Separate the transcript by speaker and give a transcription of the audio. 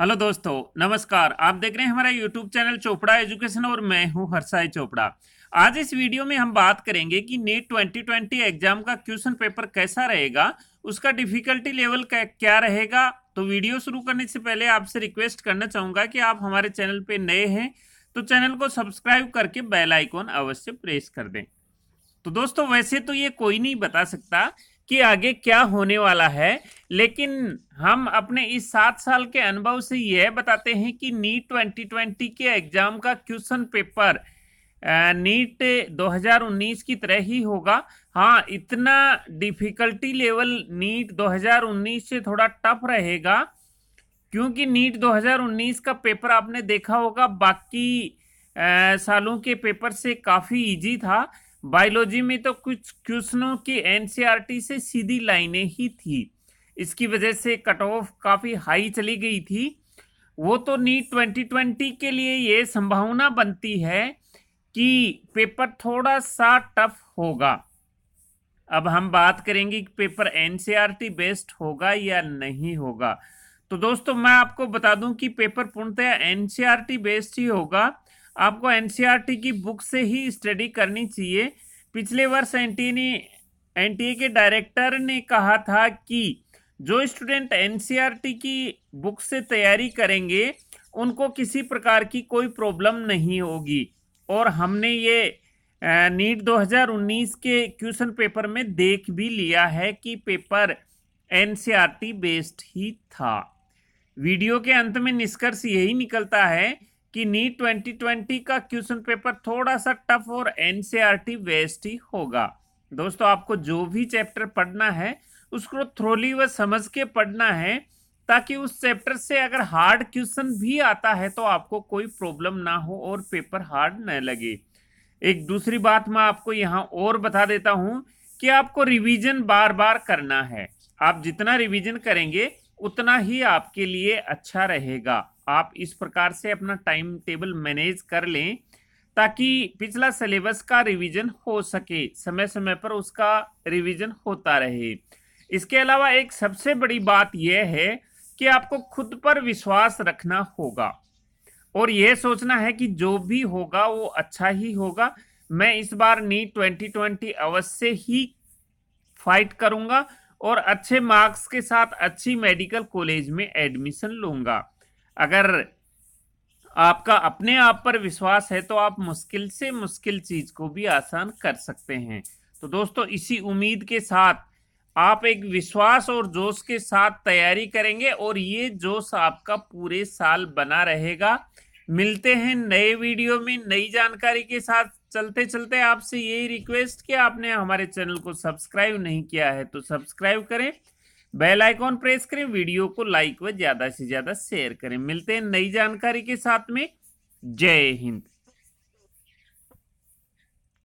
Speaker 1: hello दोस्तों नमस्कार आप देख रहे हैं हमारा यूट्यूब चैनल चोपड़ा एजुकेशन और मैं हूं हरसाई चोपड़ा आज इस वीडियो में हम बात करेंगे कि नीट 2020 एग्जाम का क्वेश्चन पेपर कैसा रहेगा उसका डिफिकल्टी लेवल क्या रहेगा तो वीडियो शुरू करने से पहले आपसे रिक्वेस्ट करना चाहूंगा कि आप हमारे चैनल पे नए हैं तो चैनल को सब्सक्राइब करके बेल आइकॉन अवश्य प्रेस कर दें तो दोस्तों वैसे तो ये कोई नहीं बता सकता कि आगे क्या होने वाला है लेकिन हम अपने इस सात साल के अनुभव से यह बताते हैं कि नीट 2020 के एग्ज़ाम का क्वेश्चन पेपर नीट 2019 की तरह ही होगा हाँ इतना डिफ़िकल्टी लेवल नीट 2019 से थोड़ा टफ रहेगा क्योंकि नीट 2019 का पेपर आपने देखा होगा बाकी आ, सालों के पेपर से काफ़ी इजी था बायोलॉजी में तो कुछ क्वेश्चनों की एनसीईआरटी से सीधी लाइनें ही थी इसकी वजह से कट ऑफ काफ़ी हाई चली गई थी वो तो नीट 2020 के लिए ये संभावना बनती है कि पेपर थोड़ा सा टफ होगा अब हम बात करेंगे कि पेपर एनसीईआरटी बेस्ड होगा या नहीं होगा तो दोस्तों मैं आपको बता दूं कि पेपर पूर्णतया एनसीईआरटी बेस्ड ही होगा आपको एन e की बुक से ही स्टडी करनी चाहिए पिछले वर्ष एन ने एन के डायरेक्टर ने कहा था कि जो स्टूडेंट एन e की बुक से तैयारी करेंगे उनको किसी प्रकार की कोई प्रॉब्लम नहीं होगी और हमने ये नीट 2019 के क्वेश्चन पेपर में देख भी लिया है कि पेपर एन बेस्ड e ही था वीडियो के अंत में निष्कर्ष यही निकलता है कि नीट 2020 का क्वेश्चन पेपर थोड़ा सा टफ और एनसीईआरटी वेस्ट e ही होगा दोस्तों आपको जो भी चैप्टर पढ़ना है उसको थ्रोली व समझ के पढ़ना है ताकि उस चैप्टर से अगर हार्ड क्वेश्चन भी आता है तो आपको कोई प्रॉब्लम ना हो और पेपर हार्ड न लगे एक दूसरी बात मैं आपको यहाँ और बता देता हूँ कि आपको रिवीजन बार बार करना है आप जितना रिवीजन करेंगे उतना ही आपके लिए अच्छा रहेगा आप इस प्रकार से अपना टाइम टेबल मैनेज कर लें ताकि पिछला सिलेबस का रिवीजन हो सके समय समय पर उसका रिवीजन होता रहे इसके अलावा एक सबसे बड़ी बात यह है कि आपको खुद पर विश्वास रखना होगा और यह सोचना है कि जो भी होगा वो अच्छा ही होगा मैं इस बार नीट ट्वेंटी ट्वेंटी अवश्य ही फाइट करूंगा और अच्छे मार्क्स के साथ अच्छी मेडिकल कॉलेज में एडमिशन लूंगा अगर आपका अपने आप पर विश्वास है तो आप मुश्किल से मुश्किल चीज़ को भी आसान कर सकते हैं तो दोस्तों इसी उम्मीद के साथ आप एक विश्वास और जोश के साथ तैयारी करेंगे और ये जोश आपका पूरे साल बना रहेगा मिलते हैं नए वीडियो में नई जानकारी के साथ चलते चलते आपसे यही रिक्वेस्ट कि आपने हमारे चैनल को सब्सक्राइब नहीं किया है तो सब्सक्राइब करें बेल आइकॉन प्रेस करें वीडियो को लाइक व ज़्यादा से ज़्यादा शेयर करें मिलते हैं नई जानकारी के साथ में जय हिंद